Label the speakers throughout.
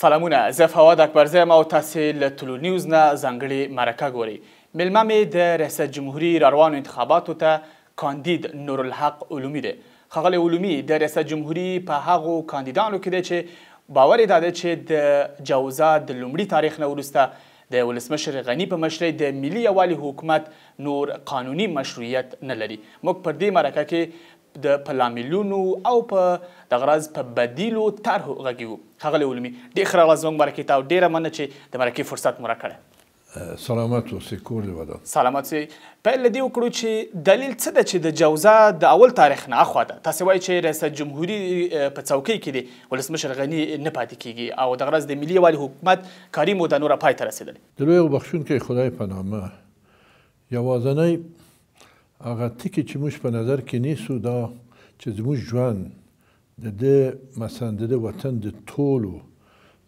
Speaker 1: سلامونه زه فواد اکبرزی یم او تاسې له طلو نیوز نه ځانګړې مرکه ګورئ میلمه مې د ریاست جمهوري روانو انتخاباتو ته کاندید نورالحق علومي دی ښاغلی علومي د ریاست جمهوري په هغو کاندیدانو کې دی چې باور یې دا دی چې د جوزه د لومړي تاریخ نه وروسته د ولسمشر غني په مشرۍ د ملي یووالي حکومت نور قانوني مشروعیت نه لري موږ پر دې مرکه کې د په لاملونو او په دغه راز په بدیلو طرحو غږیږو ښاغلی علمي ډېر ښه راغلاست زموږ مرکې ته او ډېره مننه چې د مرکې فرصت مو راکړی
Speaker 2: سلامت اوسئ کور دې ودان
Speaker 1: سلامت اوسئ پیل له دې وکړو چې دلیل څه ده چې د جوزه د اول تاریخ نه اخوا ده تاسې وایي چې ریاست جمهوري په څوکۍ کې دی ولسمشر غني نه پاتې کیږي او دغه ورځ د ملي یووالي حکومت کاري موده نوره پای ته رسېدلې
Speaker 2: د لویو بخښونکی خدای په نامه یوازنی هغه ټکي چې موږ په نظر کې نیسو دا چې زموږ ژوند د د مثلا د وطن د ټولو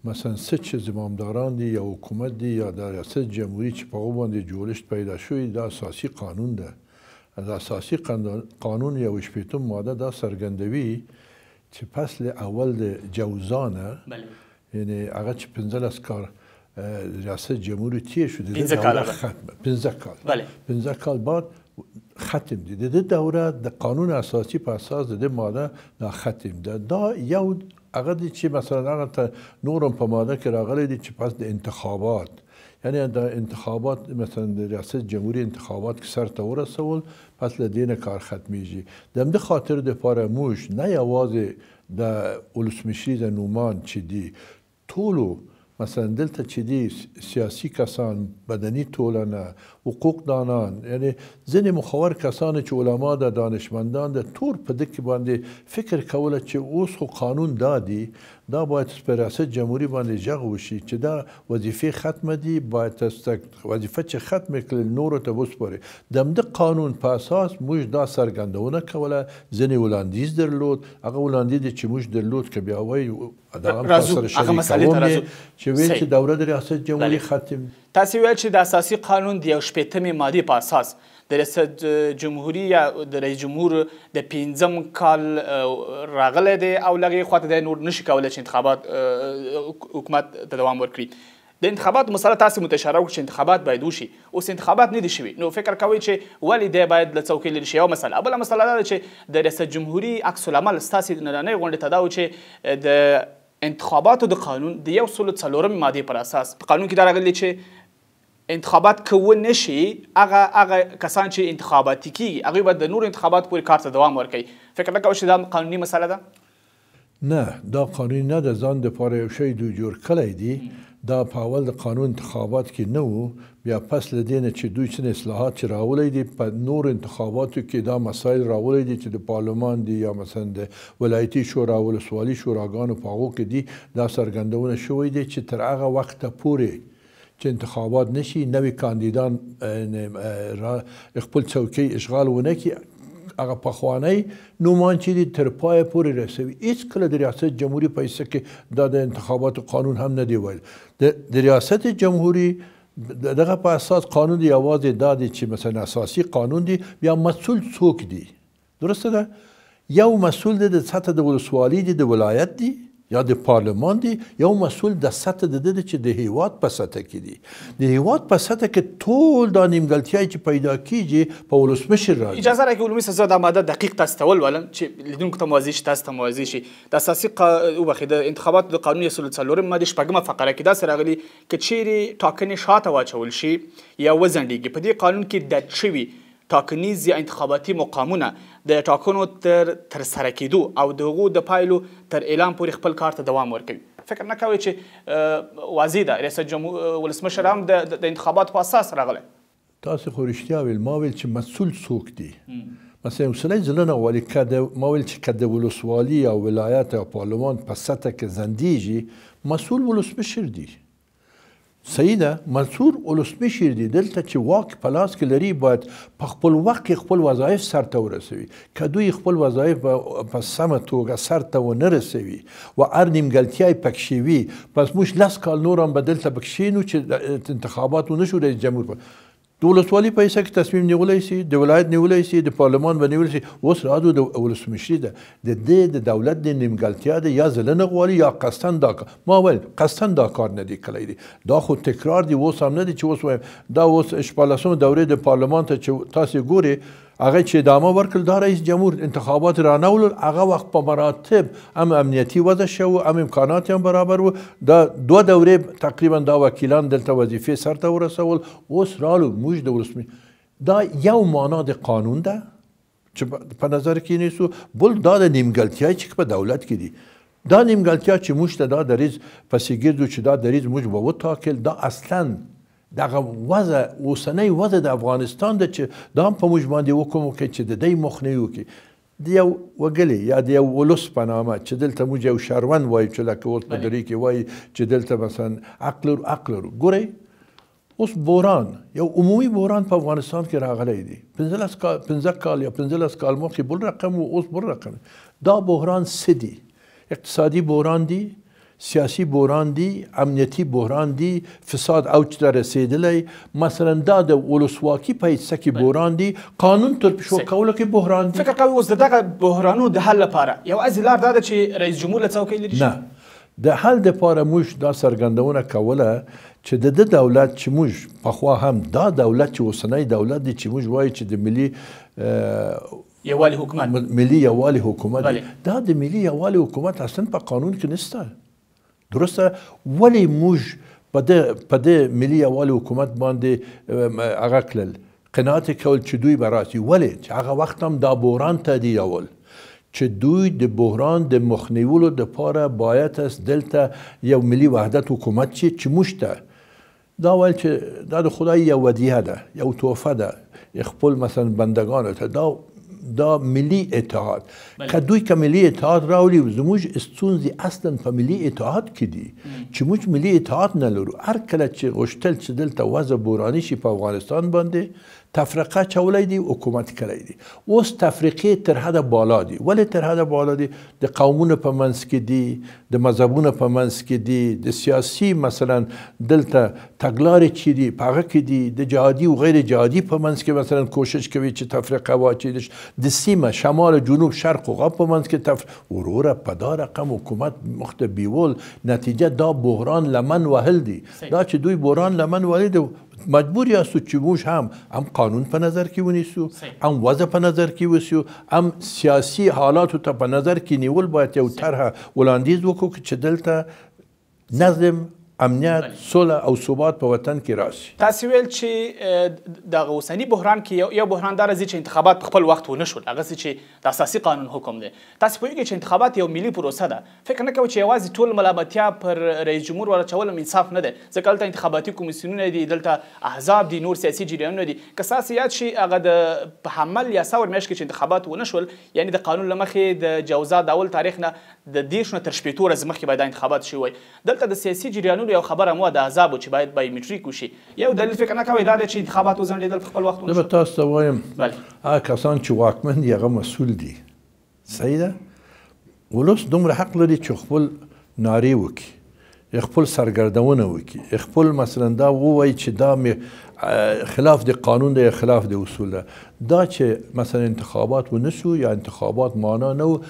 Speaker 2: مثلا څه چې زمامداران دي یا حکومت دي یا د ریاست جمهوري چې په هغو باندې جوړښت پیدا شوی دا اساسي قانون ده د اساسي قانون یو شپیتم ماده دا سرګندوي چې فصل اول د جوزانه یعنی هغه چې 15 کار ریاست جمهوری تیر شده 15 کال 15 کال 15 کال بعد ختم دی د دوره د قانون اساسی په اساس د ماده نه ختم ده دا یو هغه چې مثلا هغه نورم په ماده کې راغلی دی چې پس د انتخابات یعنی د انتخابات مثلا د ریاست جمهوری انتخابات که سر ته ورسول پس له دین کار ختمیږي د همدې خاطر د پاره موش نه یوازې د ولسمشری د نومان چې دی ټولو مثلا دلته چې دي سیاسي کسان بدني ټولنه حقوق دانان یعنی ځینې مخور کسان چې علما د دانشمندان د تور په دک باندې فکر کوله چې اوس خو قانون دادی دا باید ریاست جمهوری باندې جغ وشي چې دا وظیفه ختم دي باید وظیفه چې ختم کړل نور ته وسپره د دې قانون په اساس موږ دا سرګندونه کوله ځنې ولاندیز درلود هغه ولاندیز چې موږ درلود کې بیا وایي دا هم تاسو سره شریکوم چې ویل چې دوره د ریاست جمهوری ختم
Speaker 1: تاسو ویل چې د اساسي قانون د یو شپږمې ماده په اساس د ریاست جمهوری یا د رئیس جمهور د پنځم کال راغلی دی او لږې خواته دی نور نشي کولی چې انتخابات حکومت ته دوام ورکړي د انتخابات مسله تاسو متشاره وکړي چې انتخابات باید وشي اوس انتخابات نه دي شوي نو فکر کوئ چې ولې دی باید له څوکۍ لرې شي یو مسله بله مسله دا ده چې د ریاست جمهوري عکس العمل ستاسې نننۍ غونډې ته دا و چې د انتخاباتو د قانون د یو سلو څلورمې مادې پر اساس په قانون کې دا راغلی چې انتخابات کوو نشي هغه هغه کسان چې انتخاباتي کیږي هغه به د نور انتخابات پورې کار ته دوام ورکوي فکر نه کوم چې دا قانوني مسله ده
Speaker 2: نه دا قانوني نه ده ځان د پاره یو شی دوی جوړ کړی دی دا په اول د قانون انتخابات کې نه وو بیا پس له دې نه چې دوی څه اصلاحات چې راولی دي په نور انتخاباتو کې دا مسایل راولی دي چې د پارلمان دي یا مثلا د ولایتي شورا ولسوالي شوراګانو په هغو کې دي دا څرګندونه شوې دي چې تر هغه وخته پورې چې انتخابات نشي نوی کاندیدان خپل څوکۍ اشغال ونه کړي هغه پخوانی نومان چې دي تر پای پورې رسوي هیڅ کله د ریاست جمهوریت په حصه کې دا د انتخاباتو قانون هم نه دی ویل د ریاست جمهوریت دغه په اساس قانون دی یوازې دا دی چې مثلا اساسي قانون دی بیا مسول څوک دی درسته ده یو مسول دی د سطح د ولسوالۍ دی د ولایت دی یا د پارلمان دی یو مسول د سطح د ده چې د هیواد په سطح کې دی د هیواد په سطح کې ټول دا نیمګړتیاي چې پیدا کیږي په ولسمشر راځي
Speaker 1: اجازه راکړئ ولسمشر زه دا ماده دقیق تاسو ته ولولم چې لیدونکو ته واضح شي تاسو ته واضح شي د اساسي وبخې د انتخاباتو د قانون یسل څلورم ماده شپږمه فقره کې دا سره غلي چې چیرې ټاکنې شاته واچول شي یا وزنډیږي په دې قانون کې د شوي ټاکنیز یا انتخاباتي مقامونه د ټاکنو تر ترسره کېدو او د هغو د پایلو تر اعلان پورې خپل کار ته دوام ورکوي فکر نه کوي چې واضح ده رئیس جمهور ولسمشر هم د انتخاباتو په اساس راغلی
Speaker 2: تاسو خو رښتیا ویل ما ویل چې مسؤل څوک دی مثلا اوسنی زلنه غواړي که ما ویل چې که د ولسوالي او ولایت او پارلمان په سطح کې زندیږي مسؤل ولسمشر دی صحیح ده منصور ولسمشر دی دلته چې واک په لاس کې لري باید په خپل وخت کې خپل وظایف سرته ورسوي که دوی خپل وظایف په سمه توګه سرته ونه رسوي و هر نیمګړتیا یې پکې شوي پس موږ لس کال نور هم به دلته پکې شینو چې انتخابات ونه شو رئیس جمهور په د ولسوالۍ په حیثه کې تصمیم نیولی سي د ولایت نیولی سي د پارلمان به نیولی سي اوس رادو د ولسمشري ده د دې د دولت د نیمګړتیا ده یا زړه نه غواړي یا قصدن دا کار ما ویل قصدن دا کار نه دی کړی دی دا خو تکرار دی اوس هم نه دی چې اوس وایم دا اوس شپاړلسمه دورې د پارلمان ته چې تاسې ګورئ هغه چې ادامه ورکړل دا رئیس جمهور انتخابات را نولل هغه وخت په مراتب هم امنیتي وضع شو هم امکانات هم برابر و دا دوه دورې تقریبا دا وکیلان دلته وظیفې سرته ورسول اوس رالو موږ د ولسمي دا یو معنا د قانون ده چې په نظر کې نیسو بل دا د نیمګړتیا چې په دولت کې دي دا نیمګړتیا چې موږ ته دا دریز پسې ګرځو چې دا دریز موږ به وټاکل دا اصلا دغه وضع اوسنۍ وضع د افغانستان د چې دا هم په موږ باندې حکم وکړي چې د دې مخنیوي وکړي د یو وګلی یا د یو ولس په نامه چې دلته موږ یو شاروند وایو چې لکه اوس په دري کې وایي چې دلته مثلا عقل عقل ګورئ اوس بوران یو عمومي بوران په افغانستان کې راغلی دی پنځلس کال پنځه کال یا پنځلس کال مخکې بل رقم و اوس بل رقم دا بحران څه دی اقتصادي بوران دی سیاسی بحران دی امنیتی بحران دی فساد اوج ته رسیدلی مثلا دا د ولسواکي په حیثه کې بحران دی قانون تر پښو کولو کې بحران دی فکر کوم اوس د دغه بحرانو د حل لپاره
Speaker 1: یو از لار دا ده چې رئیس جمهور له څوکۍ لري نه
Speaker 2: د حل لپاره موږ دا سرګندونه کوله چې د دولت چې موږ پخوا هم دا دولت چې اوسنی دولت دی چې موږ وایي چې د ملي یوالي حکومت ملي یوالي حکومت دا د ملي یوالي حکومت اصلا په قانون کې نشته درسته ولی موږ په دې ملي اول حکومت باندې هغه کړل قناعت کول چې دوی براسي ولی چې هغه وخت هم دا بوران تهدید اول چې دوی د بحران د مخنیولو دپاره باید است دلته یو ملی وحدت حکومت چې چې موږ ته دا ویل چې دا د خدای یو ودیه ده یو توفه ده خپل مثلا بندگانو ته دا دا ملی اتحاد بله. که دوی که ملی اتحاد راولی زموږ استونزې اصلا په ملی اتحاد کې دي چې موږ ملی اتحاد نه لرو هر کله چې غوښتل چې دلته وضع بوراني شي په افغانستان باندې تفرقه چولی دی حکومت کړی دی اوس تفریقې تر حد بالا دی ولې تر حد بالا دی د قومونو په منځ کې دی د مذهبونو په منځ کې دی د سیاسي مثلا دلته تګلارې چی دی په هغه کې دی د جهادي او غیر جهادي په منځ کې مثلا کوشش کوي چې تفرقه واچي د سیمه شمال جنوب شرق او غرب په منځ کې تفر وروره په دا رقم حکومت مخته بیول نتیجه دا بحران لمن وهل دی دا چې دوی بحران لمن وهل دی مجبور یاستو چې موږ هم هم قانون په نظر کې ونیسو هم وضع په نظر کې وسیو هم سیاسي حالاتو ته په نظر کې نیول باید یو طرحه وړاندیز وکړو چې دلته نظم امنیت سوله او ثبات په وطن کې راشي
Speaker 1: تاسو ویل چې د اوسنی بحران کې یو بحران دار چې انتخابات په خپل وخت ونه شول هغه چې د اساسي قانون حکم دی تاسو پوهیږئ چې انتخابات یو ملي پروسه ده فکر نه کوئ چې یوازې ټول ملامتیا پر رئیس جمهور ورچول انصاف نه دی ځکه هلته انتخاباتي کمیسیونونه دي دلته احزاب دي نور سیاسي جریانونه دي که ستاسو یاد شي هغه د په حمل یا ثور میاشت کې چې انتخابات ونه شول یعنی د قانون له مخې د جوزا د اول تاریخ نه د دیرش نه تر شپېتو ورځې مخکې باید انتخابات شوی وای دلته د سیاسي جریانونو یو خبره مو د عذاب چې باید بایومټریک وشي یو دلیل فکر نه کوي دا چې انتخابات وزنډیدل په خپل وخت ونه
Speaker 2: تاسو ته وایم هغه کسان چې واکمن دي هغه مسؤل دي صحیح ده ولوس دومره حق لري چې خپل ناری وکړي خپل سرګردونه وکړي خپل مثلا دا ووایي چې دا مې خلاف د قانون دی خلاف د اصول ده دا چې مثلا انتخابات ونشو یا انتخابات معنا نه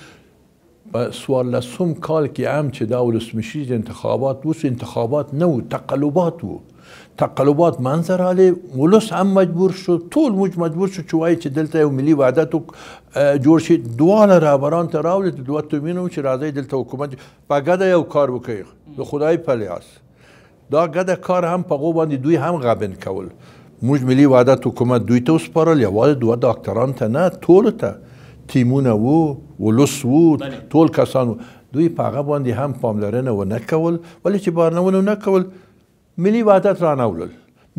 Speaker 2: په سوالسم کال کې هم چې دا ولسمشي انتخابات وس انتخابات نه و تقلبات وو تقلبات منظر علی ولس هم مجبور شو ټول موږ مجبور شو چې وایي چې دلته یو ملي وحدت جوړ شي دواله رهبران ته راولي دوه تمینو چې راځي دلته حکومت په ګډه یو کار وکړي د خدای په لاس دا ګډه کار هم په غو باندې دوی هم غبن کول موږ ملي وحدت حکومت دوی ته وسپارل یوازې دوه ډاکټران ته نه ټول ته ټیمونه وو ولس وو ټول کسان دوی په هغه باندې هم پاملرنه ونه کول ولې چې بارنونه نه کول ملي وحدت رانه ولل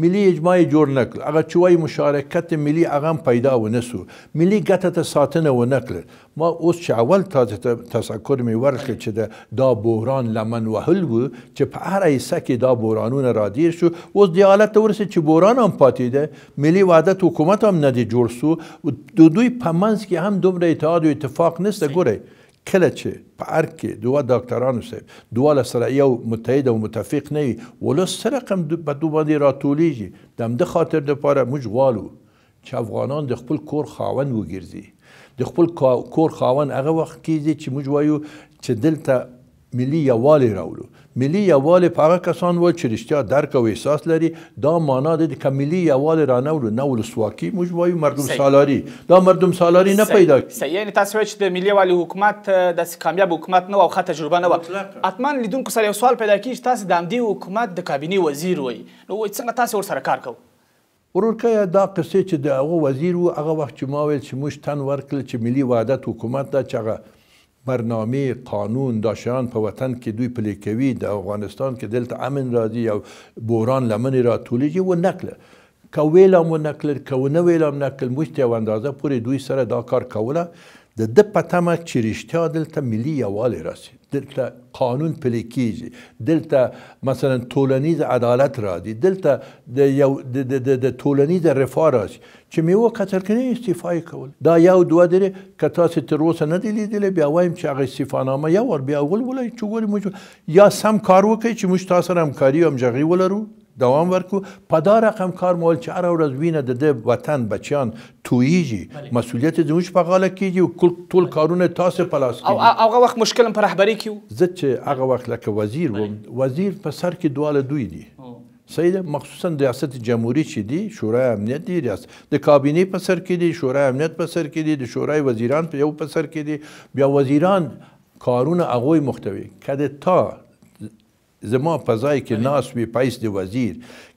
Speaker 2: ملي اجماع یې جوړ نه کړ هغه چې وایي مشارکت ملي هغه هم پیدا ونه سو ملي ګټه ته ساتنه ونه کړل ما اوس چې اول تاسو ته تذکر مې ورکړ چې دا بحران لمن وهل و چې په هر ایسه کې دا بحرانونه را دیر شو اوس دې حالت ته ورسېد چې بحران هم پاتې ده ملي وحدت حکومت هم نه دی جوړ سو د دو دوی په منځ کې هم دومره اتحاد او اتفاق نشته ګورئ کله چې په ارګ کې دوه ډاکټرانو صاحب دواله سره یو متحد او متفق نه وي ولس سره رقم په دوه باندې راټولیږي د همدې خاطر دپاره موږ غواړو چې افغانان د خپل کور خاوند وګرځي د خپل کور خاوند هغه وخت کېږي چې موږ وایو چې دلته ملي یووالی راوړو ملي یوال په هغه کسان و چې رښتیا درک او احساس لري دا معنا د که ملي یوال را نه ولو نه ولسواکي موږ وایو مردم سالاري دا مردم سالاري نه پیدا کوي
Speaker 1: یعنې تاسو وایئ چې د ملي یوالي حکومت داسې کامیاب حکومت نه و او ښه تجربه نه وه حتما لیدونکو سره یو سوال پیدا کېږي چې تاسې د همدې حکومت د کابینې وزیر وایي نو وایي څنګه تاسې ورسره کار کوو
Speaker 2: ورورکه دا قصې چې د هغه وزیر و هغه وخت چې ما ویل چې موږ تن ورکړل چې ملي وحدت حکومت ده چې هغه برنامه قانون دا شیان په وطن کې دوی پلی کوي د افغانستان کې دلته امن راځي او بوران لمنې را تولیږي و نکله که ویلم و نکل که و نه ویلم نکل موږ ته یو اندازه پورې دوی سره دا کار کوله د د پتمه چې رښتیا دلته ملي یووالی راسي دلته قانون پلی کیږي دلته مثلا ټولنیز عدالت راځي دلته د یو د ټولنیز رفاه راسي چې مې وکتل کې استعفا کول دا یو دوه درې که تاسو تر اوسه نه دی لیدلی بیا وایم چې هغه استعفانامه یو ور بیا ول ولای چې ګوري یا سم کار وکړي چې موږ تاسو سره همکاري او همغږي ولرو دوام ورکو په دا رقم کار مول چې هر ورځ وینه د د وطن بچیان تویږي مسولیت زموږ په غاړه کېږي او ټول کارونه تاسو په لاس کې
Speaker 1: او هغه وخت مشکل په رهبري کې
Speaker 2: زه چې هغه وخت لکه وزیر وم وزیر په سر کې دواله دوی دي سید مخصوصا ریاست جمهوری چې دی شورای امنیت دی ریاست د کابینه په سر کې دی شورای امنیت په سر کې دی د شورای وزیران په یو په سر کې دی بیا وزیران کارونه هغه مختوي کده تا زما فضای کې ناس وي پایس دی وزیر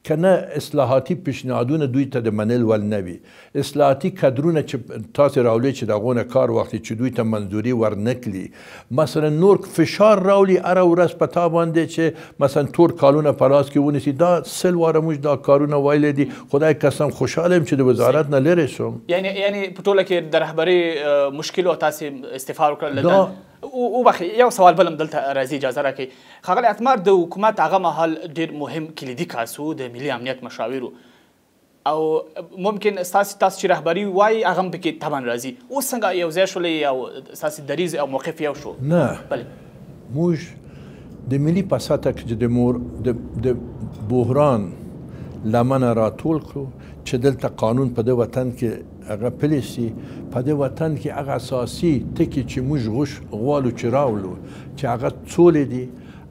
Speaker 2: کنه اصلاحاتي پیشنهادونه دوی ته د منل ول نه وي اصلاحاتي کډرونه چې تاسو راولي چې دغه کار وخت چې دوی ته منځوري ورنکلی مثلا نور فشار راولي اره ورځ په تا باندې چې مثلا تور کالونه پلاس کې ونیسي دا سل واره موږ دا کارونه ویل دي خدای قسم خوشاله چې د وزارت نه لری شم
Speaker 1: یعنی یعنی په ټوله کې د رهبری مشکل او تاسو استفاره کړل وبخې یو سوال بلم دلته راځي اجازه راکړئ ښاغلی اتمر د حکومت هغه مهال ډېر مهم کلیدي کاس د ملي امنیت مشاور او ممکن ستاسې تاسو چې رهبري وایي هغه هم پکې طبعا راځي اوس څنګه یو ځای شولې او ستاسې دریځ او موقف یو شو نه بله
Speaker 2: موږ د ملي پاساته چې د مور د بحران لمنه راټول کړو چې دلته قانون په د وطن کې هغه پلیسي په دې وطن کې هغه اساسي ټکي چې موږ غوښ غواړو چې راوړو چې هغه څولې دي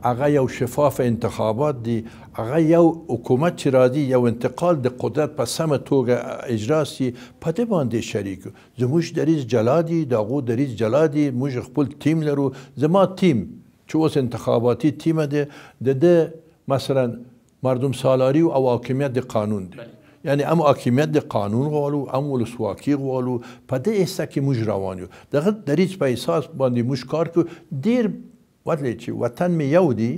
Speaker 2: هغه یو شفاف انتخابات دي هغه یو حکومت چې راځي یو انتقال د قدرت په سمه توګه اجرا سي په دې باندې شریک زموږ دریز جلا دي د هغو دریز جلا دي موږ خپل ټیم لرو زما ټیم چې اوس انتخاباتي ټیم ده د مثلا مردم سالاری او حاکمیت د قانون دی بله. یعنی ئەم ئاکیمیت د قانون غواړو ئەم ولسواکی غواړو په دې ئێستا کې موږ روان یو دغه دریج په احساس باندې موږ کار کوو ډېر وتلی چې وطن مې یو دی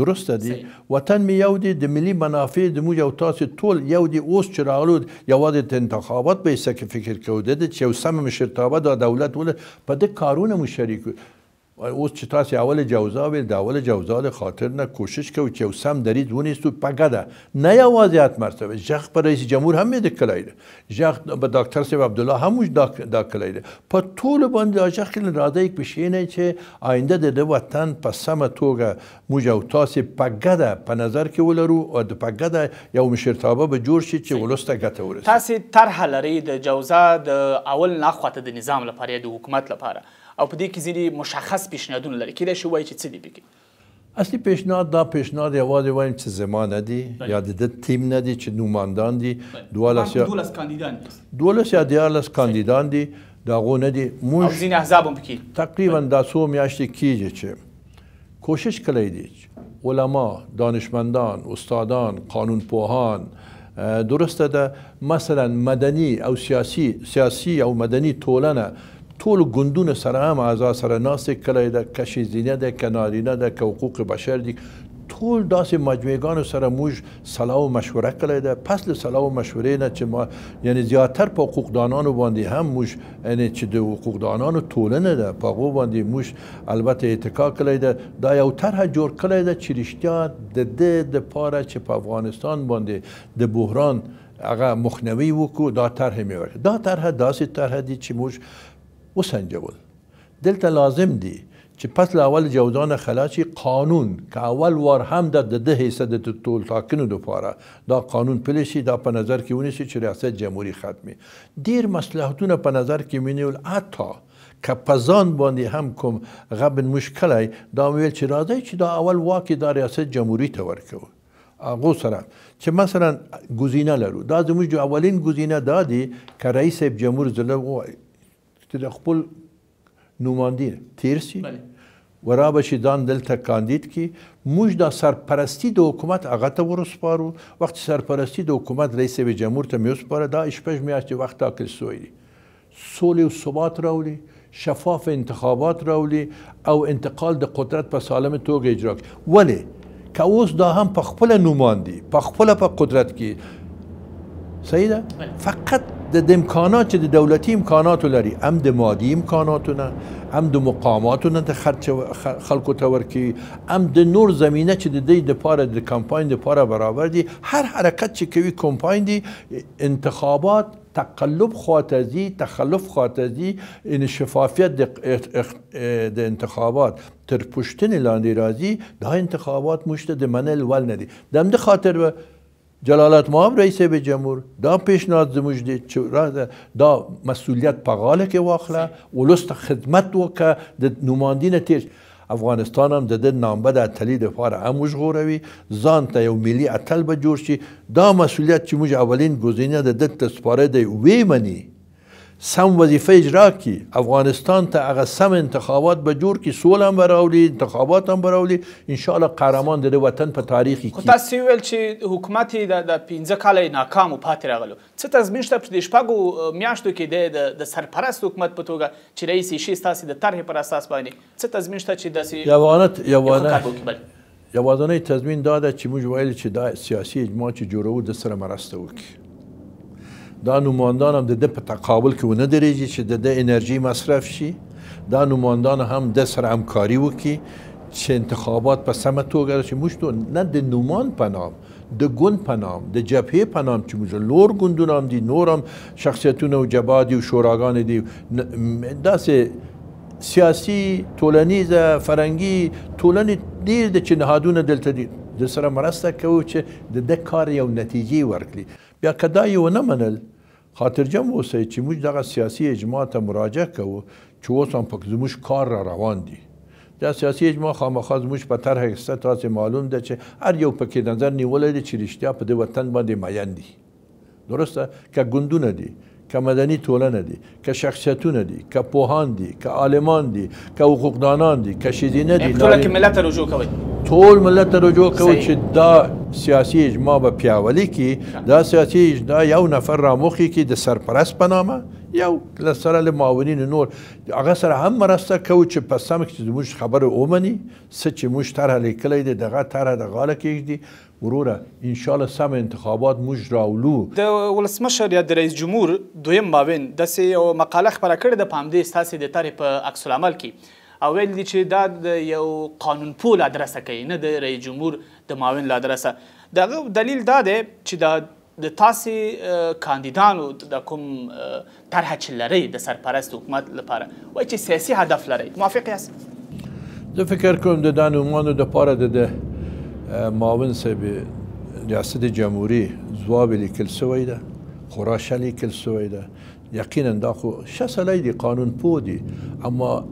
Speaker 2: درسته دی وطن مې یو دی د ملي منافع د موږ او تاسې ټول یو دی اوس چې راغلو یوازې د انتخابات په حیث کې فکر کوو د چې یو سمه مشرتابه دا دولت ولې په دې کارونه مو شریک اوس چې تاسو اول جوزا ویل د اول جوزا له خاطر نه کوشش کوو چې یو سم دریځ ونیسو په ګډه نه یوازې اتمرتبه ژغ په رئیس جمهور هم د کلای دی ژغ به ډاکټر سیب عبدالله هم دا, دا کلای دی په ټول باندې ژغ کله راځي یک بشینه چې آینده د وطن په سم توګه موږ او تاسو په ګډه په نظر کې ولرو او د په ګډه یو مشرتابه به جوړ شي چې ولسته ګټه ورسوي
Speaker 1: تاسو طرح لري د جوزا د اول نه خواته د نظام لپاره د حکومت لپاره او په دې کې ځینې مشخص پیشنهادونه لري کېدای شي وایي چې څه دي پکې
Speaker 2: اصلي پیشنهاد دا پیشنهاد یوازې وایم چې زما نه دي یا د ده تیم نه دي چې نوماندان دي دولس یا دولس کاندیدان دولس یا دیارلس کاندیدان دي د هغو نه دي موږ ځینې احزاب هم پکې تقریبا دا څو میاشتې کېږي چې کوشش کړی دی چې علما دانشمندان استادان قانونپوهان درسته ده مثلا مدني او سیاسي سیاسي او مدني ټولنه ټول ګوندونه سره هم ازا سره ناس کړی ده که ښځینه ده که ده که حقوق بشر دي ټول داسې مجموعګانو سره موږ صلاح او مشوره کړی ده پس له صلاح او مشورې نه چې ما یعنی زیاتر په و باندې هم موږ یعنی چې د حقوقدانانو نه ده په هغو باندې موږ البته اتکا کړی ده دا یو طرح جوړ کړی ده چې رښتیا د د پاره چې په افغانستان باندې د بحران هغه مخنوي وکړو دا طرح مې دا طرح داسې طرح دي چې موږ وسنجول دلته لازم دي چې پس له اول جودانه خلا شي قانون که اول وار هم د ده حصه د ټول ټاکنو لپاره دا قانون پلی شي دا په نظر کې ونیسي چې ریاست جمهوري ختمي ډیر مصلحتونه په نظر کې مینیول حتی که پزان باندې هم کوم غبن مشکلی دا ویل چې راځي چې دا اول واکې دا ریاست جمهوري ته ورکوو هغو سره چې مثلا ګزینه لرو دا زموږ اولین ګزینه دا دی که رئیس جمهور زله ووایي ته د خپل نوماندی تیر سي و را بشي دان دلته کاندید کی موږ د سرپرستی د حکومت هغه ته ورسپارو وخت سرپرستی د حکومت رئیس جمهور ته میوسپاره دا شپږ میاشتې وخت ټاکل شوی دی سولې او ثبات راوړي شفاف انتخابات راولي او انتقال د قدرت په سالم توګه اجرا ولې که اوس دا هم په خپل نوماندی په خپل په قدرت کې صحیح بله. فقط د امکانات چې د دولتي امکاناتو لري هم د مادي نه هم د مقاماتونه د خرچ خلکو ته ورکوي هم د نور زمینه چې د دې د پاره د کمپاین د پاره برابر دي هر حرکت چې کوي کمپاین دي انتخابات تقلب زی تخلف زی این یعنی شفافیت د انتخابات تر پشتن لاندې راځي دا انتخابات مشته د منل ول ندي د خاطر به جلالت مام رئیس به جمهور دا پیشنهاد زموږ چې دا مسئولیت په که کې واخله ولست خدمت وکه د نوماندې نه تیر افغانستان هم د د نامبه د اتلي اموش هم وژغوروي ځان ته یو ملي اتل به جوړ شي دا مسئولیت چې موږ اولین گزینه د ده ته سپاره دی وی سم وظیفه اجرا کی افغانستان ته هغه سم انتخابات به جور کی سول هم براولی انتخابات هم براولی ان قهرمان د وطن په تاریخ کې خو
Speaker 1: تاسو ویل چې حکومت د 15 کال ناکام پاتې راغلو څه تضمین شته چې د شپږو میاشتو کې د سرپرست حکومت په توګه چې رئیس شي ستاسو د طرح پر اساس باندې څه تضمین شته چې داسې یوانت یوانت
Speaker 2: یوازنۍ تضمین دا ده چې موږ ویل چې دا سیاسي اجماع چې جوړو د سره مرسته وکړي دا نوماندان هم د ده په تقابل کې ونه درېږي چې د انرژي مصرف شي دا نوماندان هم د سره همکاري وکړي چې انتخابات په سمه توګه راشي نه د نومان په نام د ګوند په نام د جبهې په نام چې موږ لور ګوندونه هم دي نور هم شخصیتونه او جبهه دي او شوراګانې دي داسې سیاسي ټولنیزه فرنګي ټولنې ډېر نهادونه دلته دي د سره مرسته کوو چې د ده کار یو نتیجې ورکړي بیا که دا یې ونه منل خاطرجم اوسئ چې موږ دغه سیاسي اجماع ته مراجعه کوو چې اوس هم پکې زموږ کار را روان دی دا سیاسي اجماع خامخا زموږ په طرح حصه تاسې معلوم ده چې هر یو پکې نظر نیولی دی چې رښتیا په دې وطن باندې مین دی درسته که ګوندونه دي که مدني ټولنه دي که شخصیتونه دي که پوهان دي که عالمان دي که حقوقدانان دي که ښځینه دي ټوله کې ملت ته رجوع کوئ ټول ملت ته رجوع کوئ چې دا سیاسي اجماع به پیاوړي کړي دا سیاسي اجماع یو نفر را مخکې کړي د سرپرست په نامه یو له سره له معاونین نور هغه سره هم مرسته کوي چې په سمک چې موږ خبره ومني څه چې موږ طرح لیکلی دی دغه طرح د غاله کېږدي وروره ان شاء الله سم انتخابات موږ راولو
Speaker 1: د ولسمشر یا د رئیس جمهور دویم ماوین د یو مقاله خبره کړې ده په همدې ستاسې د طرح په عکس العمل کې او ویل دي چې دا د یو قانون پو له ادرسه کوي نه د رئیس جمهور د معاون له ادرسه دغه دلیل دا دی چې دا د تاسې کاندیدانو د کوم طرحه چې لرئ د سرپرست حکومت لپاره وایي چې سیاسي هدف لرئ موافق یاست
Speaker 2: زه فکر کوم د دا نومانو دپاره د معاون صاحب ریاست جمهوري ځواب لیکل سوی ده خورا ښه لیکل سوی ده یقینا دا خو ښه سړی دی قانون پوه دی اما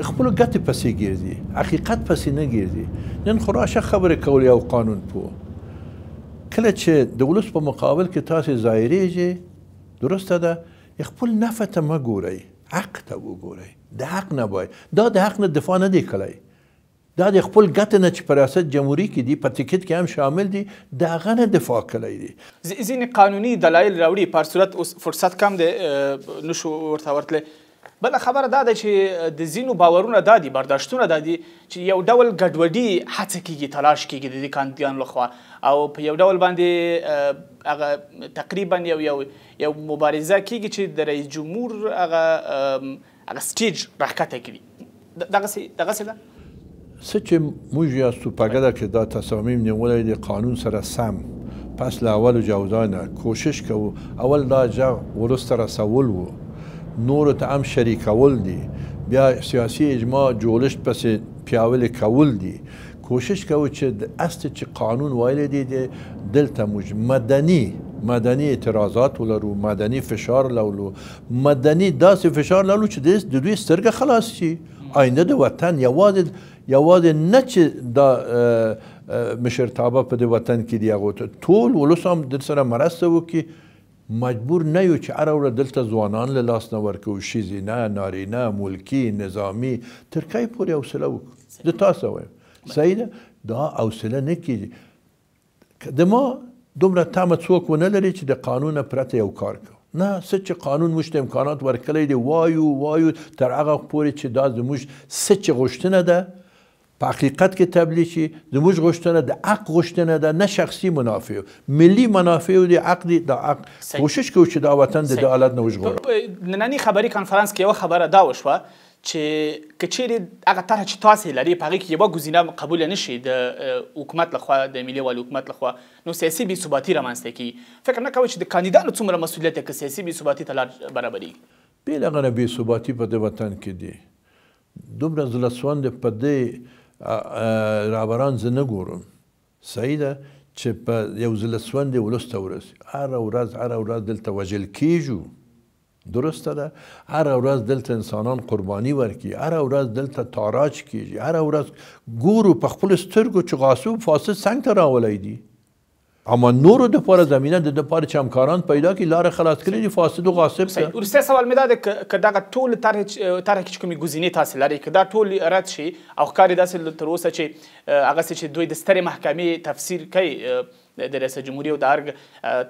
Speaker 2: خپل ګټې پسې ګرځي حقیقت پسې نه ګرځي نن خورا ښه خبرې کولې او قانون پوه کله چې د ولس په مقابل کې تاسې ظاهریږي درسته ده خپل نفع ته مه ګورئ حق ته وګورئ د حق نه باید دا د حق نه دفاع نه دی کړی دا د خپل ګټ نه چې په ریاست جمهوري کې دي په ټیکټ کې هم شامل دي د هغه نه دفاع کړی دی
Speaker 1: ځینې قانوني دلایل راوړي په صورت اوس فرصت کم دی نشو ورته ورتلی بل خبره دا ده چې د زینو باورونه دا دي برداشتونه دا دي چې یو ډول ګډوډي هڅه کیږي تلاش کیږي د دې کاندیدانو لخوا او په یو ډول باندې هغه تقریبا یو یو یو مبارزه کیږي چې د رئیس جمهور هغه هغه سټیج راښکته کړي دغسې دغسې ده
Speaker 2: څه چې موږ یا سوپګه ده چې دا تصامیم نیولی د قانون سره سم پس له اولو جوزانه کوشش کوو اول دا جغ ورسته رسول و نور ته هم شریکول دي بیا سیاسي اجماع جولش پسې پیاولی کول دي کوشش کوو چې د اصل چې قانون ویلی دی دلته موږ مدني مدني اعتراضات ولرو مدني فشار لولو مدني داسې فشار لولو چې د دوی سترګه خلاص شي آینده د وطن یوازې یوازې نه چې دا مشرتابه په د وطن کې دی هغو ټول ولس هم در سره مرسته وکړي مجبور نه یو چې هر ورځ دلته ځوانان له لاس نه ورکو ښځینه نارینه ملکی نظامی تر کای پورې حوصله وکړو د تاسو وایم صحیح ده دا حوصله نه کیږي د ما دومره تمه څوک ونه لري چې د قانون پرته یو کار کوي نه څه چې قانون موږ ته امکانات ورکړی دی وایو وایو تر هغه پورې چې دا زموږ څه چې غوښتنه ده په حقیقت کې تبلیغ شي زموږ غوښتنه د حق غوښتنه ده نه شخصي منافع ملي منافع دي حق دي د حق کوشش کوو چې دا وطن د عدالت نه
Speaker 1: وژغورو نننی خبري کانفرنس کې یو خبره دا وشوه چې کچېرې هغه طرحه چې تاسې لري په هغې کې یوه ګزینه قبول نه شي د حکومت لخوا د ملي والي حکومت لخوا نو سیاسي بې ثباتي رامنځته کیږي فکر نه کوئ چې د کاندیدانو څومره مسؤلیت دی که سیاسي بې ثباتي ته لار برابرېږي
Speaker 2: بېلغه نه بې ثباتي په دې وطن کې دی دومره زلهسوند په دې رابران زه نه ګورم صحیح ده چې په یو ځله سوندې ولس ته ورسي هره ورځ هره ورځ دلته وژل کیږو درسته ده هره ورځ دلته انسانان قرباني ورکي هره ورځ دلته تاراج کیږي هره ورځ ګورو په خپلو سترګو چې غاسو فاسد څنګ ته راولی دي اما نور د لپاره زمينه د لپاره چې همکاران پیدا کی لار خلاص کړي دي فاسد او غاصب ته ورسته
Speaker 1: سوال مې دا ک دا ټول تاریخ تاریخ چې کومې غزینې تاسو لري ک دا ټول رد شي او کاری داسې تر اوسه چې هغه چې دوی د ستره محکمې تفسیر کوي د رئیس جمهور او د ارګ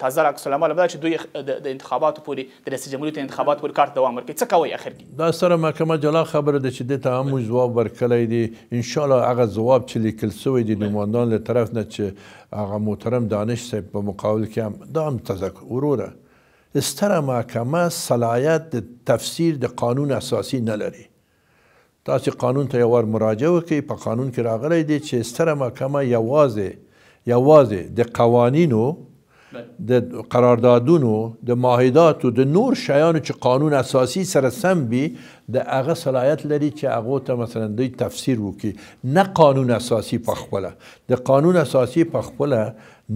Speaker 1: تازه عکس العمل دا چې دوی د انتخاباتو پورې د رئیس جمهور ته انتخابات پورې کار دوام ورکړي څه کوي اخر کې
Speaker 2: دا سره محکمه جلا خبره ده چې د ته هم جواب ورکړی دی ان شاء الله هغه جواب چې لیکل شوی دی نمایندان له طرف نه چې هغه محترم دانش صاحب په مقابل کې هم دا هم تذکر وروره ستره محکمه صلاحیت د تفسیر د قانون اساسی نه لري تاسو قانون ته یو ور مراجعه وکړئ په قانون کې راغلی دی چې ستره محکمه یوازې یوازې د قوانینو د قراردادونو د ماهیداتو د نور شیانو چې قانون اساسی سره سم بي د هغه صلاحیت لري چې هغه ته مثلا دوی تفسیر وکړي نه قانون اساسی په خپله د قانون اساسی په خپله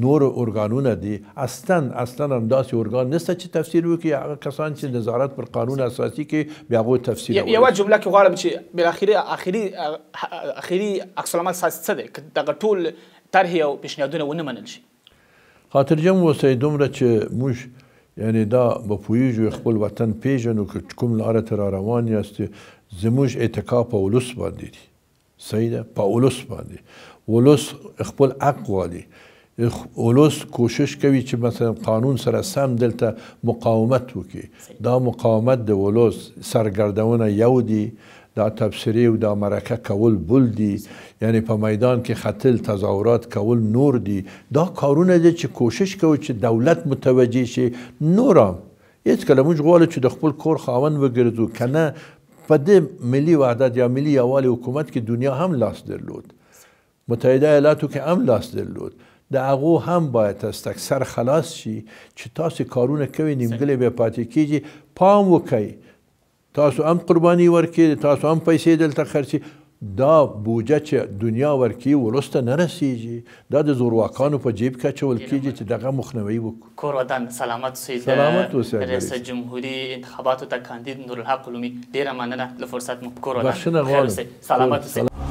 Speaker 2: نور ارگانونه دي اصلا اصلا هم داسې ارگان نسته چې تفسیر وکړي هغه کسان چې نظارت پر قانون اساسي کې بیا هغوی تفسیر یوه
Speaker 1: جمله کې غواړم چې بالاخره اخري اخري عکس العمل ساس څه دی که دغه ټول طرحې او پیشنهادونه ونه منل شي
Speaker 2: خاطرجم اوسئ دومره چې موږ یعنی دا به پوهیږو خپل وطن پیژنو که کوم لاره ته را روان یاست زموږ اتکا په ولس باندې دي صحیح ده په ولس باندې ولس خپل حق غواړي ولس کوشش کوي چې مثلا قانون سره سم دلته مقاومت وکړي دا مقاومت د ولس سرګردونه یو دی دا تبصری او دا مرکه کول بل دي یعنی په میدان کې خطل تظاهرات کول نور دي دا کارونه دي چې کوشش کوي چې دولت متوجه شي نورم هیڅ کله موږ غواړو چې د خپل کور خاوند وګرځو کنه په دې ملي وحدت یا ملي یووالي حکومت کې دنیا هم لاس درلود متحده ایالاتو کې هم لاس درلود د هغه هم باید استکثر خلاص شي چې تاسو کارونه کوي نیمګلې به پاتې کیږي پام وکړئ تاسو هم قرباني ورکې تاسو هم پیسې دلته خرڅې دا بوجه چې دنیا ورکی ولسته نه رسیږي دا د زورواکانو په جیب کې چول کیږي چې دغه مخنیوي وکړي
Speaker 1: کور ودان سلامت اوسئ سلامت اوسئ رئیس جمهوریت انتخاباتو ته کاندید نورالحق علومي ډیره مننه له فرصت مو کور ودان بخښنه غواړم سلامت اوسئ